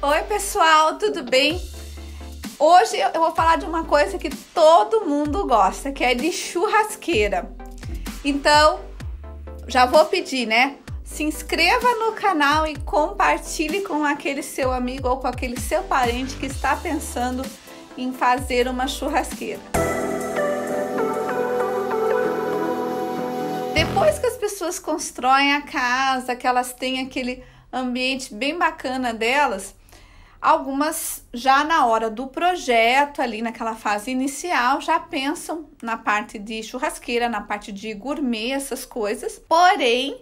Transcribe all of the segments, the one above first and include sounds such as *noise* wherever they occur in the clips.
Oi, pessoal, tudo bem? Hoje eu vou falar de uma coisa que todo mundo gosta, que é de churrasqueira. Então, já vou pedir, né? Se inscreva no canal e compartilhe com aquele seu amigo ou com aquele seu parente que está pensando em fazer uma churrasqueira. Depois que as pessoas constroem a casa, que elas têm aquele ambiente bem bacana delas, Algumas já na hora do projeto, ali naquela fase inicial, já pensam na parte de churrasqueira, na parte de gourmet, essas coisas. Porém,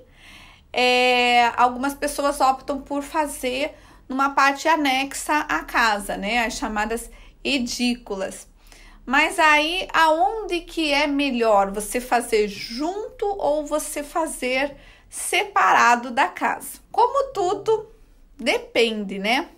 é, algumas pessoas optam por fazer numa parte anexa à casa, né? As chamadas edículas. Mas aí, aonde que é melhor você fazer junto ou você fazer separado da casa? Como tudo depende, né?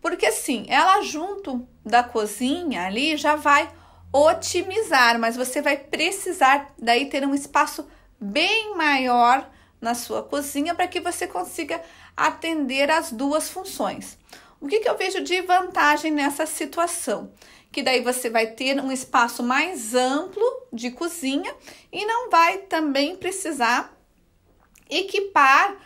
Porque assim, ela junto da cozinha ali já vai otimizar, mas você vai precisar daí ter um espaço bem maior na sua cozinha para que você consiga atender as duas funções. O que, que eu vejo de vantagem nessa situação? Que daí você vai ter um espaço mais amplo de cozinha e não vai também precisar equipar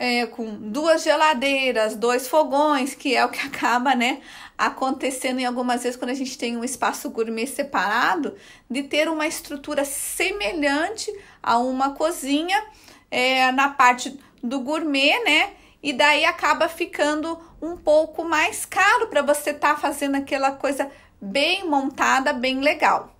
é, com duas geladeiras, dois fogões, que é o que *laughs* acaba, né, acontecendo em algumas vezes quando a gente tem um espaço gourmet separado, de ter uma estrutura semelhante a uma cozinha é, na parte do gourmet, né, e daí acaba ficando um pouco mais caro para você estar tá fazendo aquela coisa bem montada, bem legal.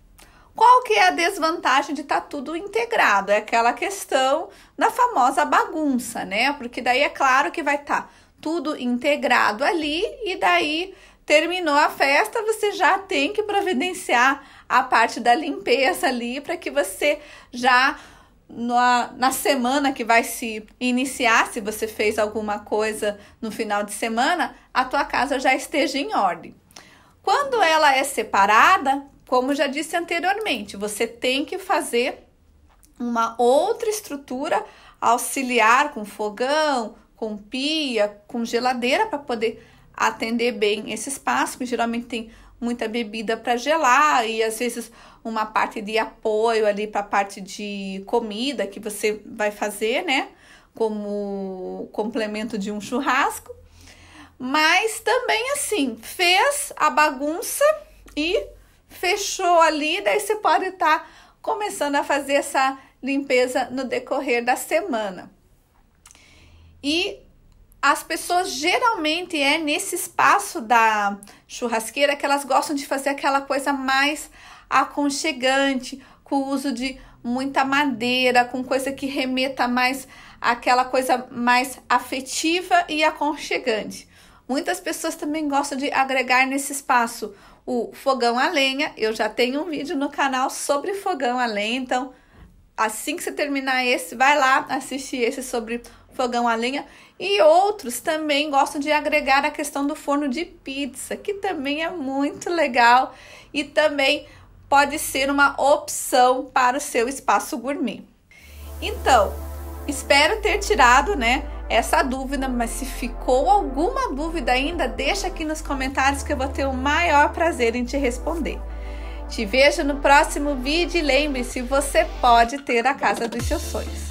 Qual que é a desvantagem de estar tá tudo integrado? É aquela questão da famosa bagunça, né? Porque daí é claro que vai estar tá tudo integrado ali e daí terminou a festa, você já tem que providenciar a parte da limpeza ali para que você já na, na semana que vai se iniciar, se você fez alguma coisa no final de semana, a tua casa já esteja em ordem. Quando ela é separada, como já disse anteriormente, você tem que fazer uma outra estrutura auxiliar com fogão, com pia, com geladeira para poder atender bem esse espaço, que geralmente tem muita bebida para gelar e às vezes uma parte de apoio ali para a parte de comida que você vai fazer, né? Como complemento de um churrasco. Mas também assim, fez a bagunça e fechou ali, daí você pode estar tá começando a fazer essa limpeza no decorrer da semana. E as pessoas geralmente é nesse espaço da churrasqueira que elas gostam de fazer aquela coisa mais aconchegante, com o uso de muita madeira, com coisa que remeta mais aquela coisa mais afetiva e aconchegante. Muitas pessoas também gostam de agregar nesse espaço o fogão a lenha. Eu já tenho um vídeo no canal sobre fogão a lenha, então assim que você terminar esse, vai lá assistir esse sobre fogão a lenha. E outros também gostam de agregar a questão do forno de pizza, que também é muito legal e também pode ser uma opção para o seu espaço gourmet. Então, espero ter tirado, né, essa dúvida, mas se ficou alguma dúvida ainda, deixa aqui nos comentários que eu vou ter o maior prazer em te responder. Te vejo no próximo vídeo e lembre-se, você pode ter a casa dos seus sonhos.